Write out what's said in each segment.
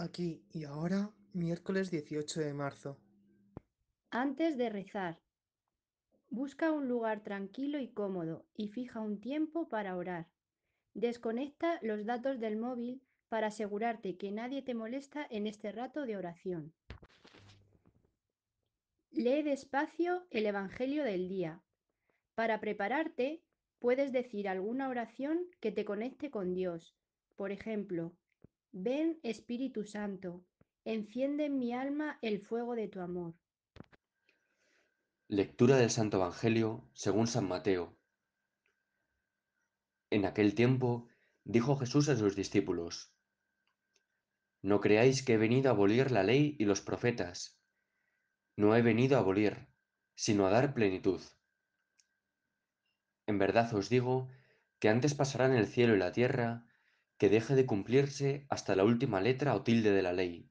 aquí y ahora, miércoles 18 de marzo. Antes de rezar, busca un lugar tranquilo y cómodo y fija un tiempo para orar. Desconecta los datos del móvil para asegurarte que nadie te molesta en este rato de oración. Lee despacio el Evangelio del día. Para prepararte, puedes decir alguna oración que te conecte con Dios. Por ejemplo, Ven Espíritu Santo, enciende en mi alma el fuego de tu amor. Lectura del Santo Evangelio según San Mateo. En aquel tiempo dijo Jesús a sus discípulos, No creáis que he venido a abolir la ley y los profetas. No he venido a abolir, sino a dar plenitud. En verdad os digo que antes pasarán el cielo y la tierra, que deje de cumplirse hasta la última letra o tilde de la ley.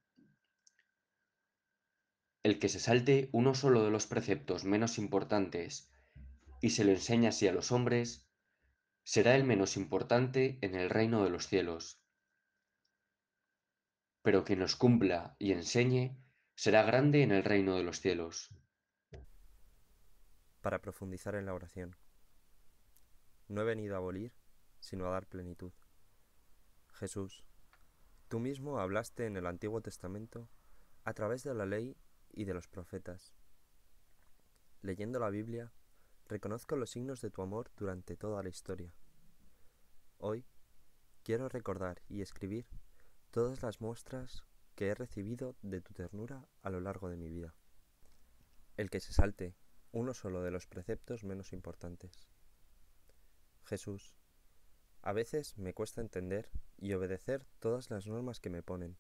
El que se salte uno solo de los preceptos menos importantes y se lo enseña así a los hombres, será el menos importante en el reino de los cielos. Pero quien nos cumpla y enseñe, será grande en el reino de los cielos. Para profundizar en la oración. No he venido a abolir, sino a dar plenitud. Jesús, tú mismo hablaste en el Antiguo Testamento a través de la ley y de los profetas. Leyendo la Biblia, reconozco los signos de tu amor durante toda la historia. Hoy, quiero recordar y escribir todas las muestras que he recibido de tu ternura a lo largo de mi vida. El que se salte uno solo de los preceptos menos importantes. Jesús, a veces me cuesta entender y obedecer todas las normas que me ponen.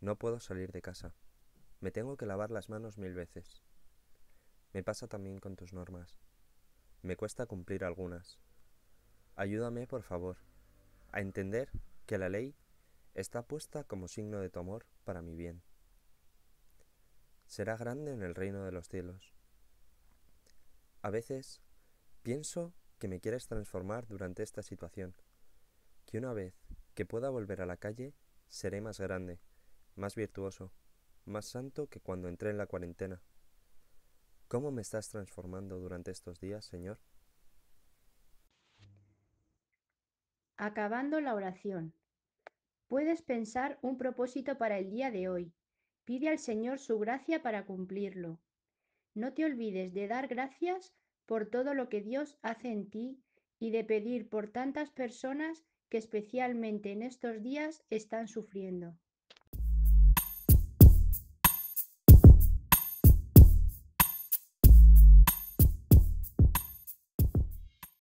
No puedo salir de casa. Me tengo que lavar las manos mil veces. Me pasa también con tus normas. Me cuesta cumplir algunas. Ayúdame, por favor, a entender que la ley está puesta como signo de tu amor para mi bien. Será grande en el reino de los cielos. A veces pienso que me quieras transformar durante esta situación, que una vez que pueda volver a la calle, seré más grande, más virtuoso, más santo que cuando entré en la cuarentena. ¿Cómo me estás transformando durante estos días, Señor? Acabando la oración. Puedes pensar un propósito para el día de hoy. Pide al Señor su gracia para cumplirlo. No te olvides de dar gracias por todo lo que Dios hace en ti y de pedir por tantas personas que especialmente en estos días están sufriendo.